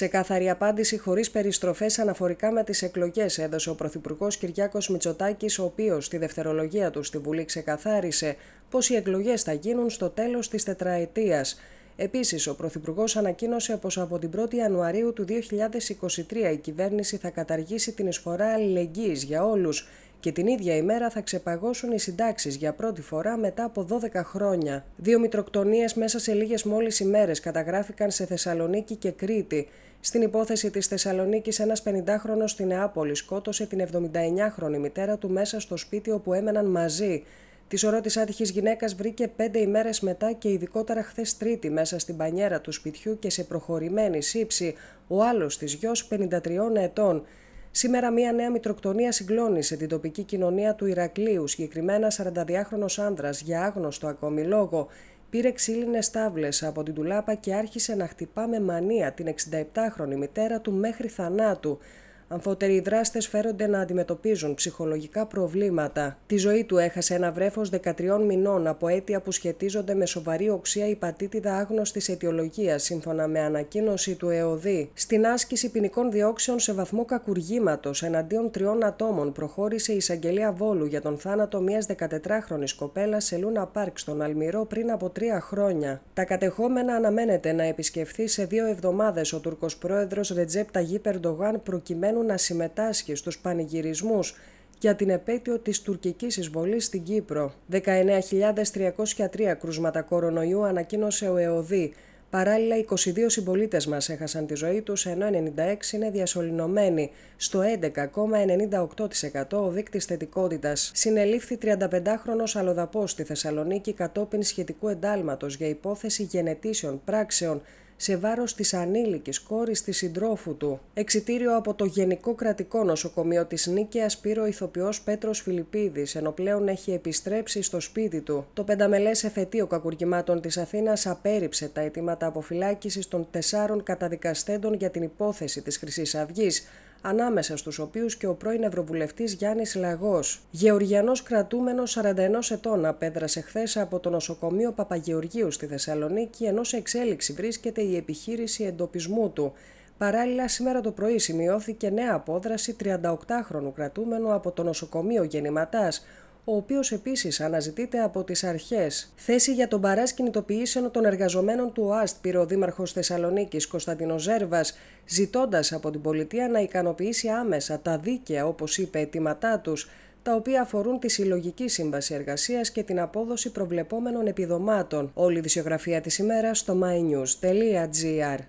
Ξεκάθαρη απάντηση χωρίς περιστροφές αναφορικά με τις εκλογές έδωσε ο Πρωθυπουργός Κυριάκος Μητσοτάκης, ο οποίος στη δευτερολογία του στη Βουλή ξεκαθάρισε πως οι εκλογές θα γίνουν στο τέλος της τετραετίας. Επίσης, ο Πρωθυπουργός ανακοίνωσε πως από την 1η Ιανουαρίου του 2023 η κυβέρνηση θα καταργήσει την εισφορά αλληλεγγύης για όλους και την ίδια ημέρα θα ξεπαγώσουν οι συντάξεις για πρώτη φορά μετά από 12 χρόνια. Δύο μητροκτονίες μέσα σε λίγες μόλις ημέρες καταγράφηκαν σε Θεσσαλονίκη και Κρήτη. Στην υπόθεση της Θεσσαλονίκης, ένας 50χρονο στην Νεάπολη σκότωσε την 79χρονη μητέρα του μέσα στο σπίτι όπου έμεναν μαζί. Της σωρό τη άτυχης γυναίκας βρήκε πέντε ημέρες μετά και ειδικότερα χθες Τρίτη μέσα στην πανιέρα του σπιτιού και σε προχωρημένη σύψη ο άλλος της γιος 53 ετών. Σήμερα, μια νέα μητροκτονία συγκλώνησε την τοπική κοινωνία του Ηρακλείου. Συγκεκριμένα, 42χρονο άνδρας, για άγνωστο ακόμη λόγο, πήρε ξύλινες τάβλε από την τουλάπα και άρχισε να χτυπά με μανία την 67χρονη μητέρα του μέχρι θανάτου. Αμφότεροι δράστε φέρονται να αντιμετωπίζουν ψυχολογικά προβλήματα. Τη ζωή του έχασε ένα βρέφος 13 μηνών από αίτια που σχετίζονται με σοβαρή οξία υπατήτηδα άγνωστης αιτιολογίας, σύμφωνα με ανακοίνωση του ΕΟΔΗ. Στην άσκηση ποινικών διώξεων σε βαθμό κακουργήματος εναντίον τριών ατόμων προχώρησε η εισαγγελία Βόλου για τον θάνατο μιας 14χρονη κοπέλας σε Λούνα Πάρκ στον Αλμυρό πριν από τρία χρόνια. Τα κατεχόμενα αναμένεται να επισκεφθεί σε δύο εβδομάδες ο Τούρκος πρόεδρος Ρετζέπ Ταγί Περντογάν προκειμένου να συμμετάσχει στους πανηγυρισμούς για την επέτειο της τουρκικής εισβολής στην Κύπρο. 19.303 κρούσματα κορονοϊού ανακοίνωσε ο ΕΟΔΗ. Παράλληλα, 22 συμπολίτες μας έχασαν τη ζωή τους, ενώ 96 είναι διασωληνωμένοι. Στο 11,98% ο δείκτης θετικότητας. Συνελήφθη 35χρονος αλλοδαπός στη Θεσσαλονίκη κατόπιν σχετικού εντάλματος για υπόθεση γενετήσεων πράξεων σε βάρος της ανήλικης κόρης της συντρόφου του. εξητήριο από το Γενικό Κρατικό Νοσοκομείο της Νίκαιας πήρε ο ηθοποιός Πέτρος Φιλιππίδης, ενώ πλέον έχει επιστρέψει στο σπίτι του. Το πενταμελές εφετείο κακουργημάτων της Αθήνας απέρριψε τα αιτήματα αποφυλάκησης των τεσσάρων καταδικαστέντων για την υπόθεση της χρυσής αυγής ανάμεσα στους οποίους και ο πρώην Ευρωβουλευτής Γιάννης Λαγός. Γεωργιανός κρατούμενος 41 ετών απέδρασε χθες από το νοσοκομείο Παπαγεωργίου στη Θεσσαλονίκη, ενώ σε εξέλιξη βρίσκεται η επιχείρηση εντοπισμού του. Παράλληλα, σήμερα το πρωί σημειώθηκε νέα απόδραση 38χρονου κρατούμενου από το νοσοκομείο Γεννηματάς, ο οποίος επίσης αναζητείται από τις αρχές. Θέση για τον παράς κινητοποιήσεων των εργαζομένων του ΟΑΣΤ πήρε ο Δήμαρχος Θεσσαλονίκης Κωνσταντινός Ζέρβας, ζητώντας από την πολιτεία να ικανοποιήσει άμεσα τα δίκαια, όπως είπε, αιτήματά τους, τα οποία αφορούν τη συλλογική σύμβαση εργασίας και την απόδοση προβλεπόμενων επιδομάτων. Όλη η της ημέρας στο mynews.gr.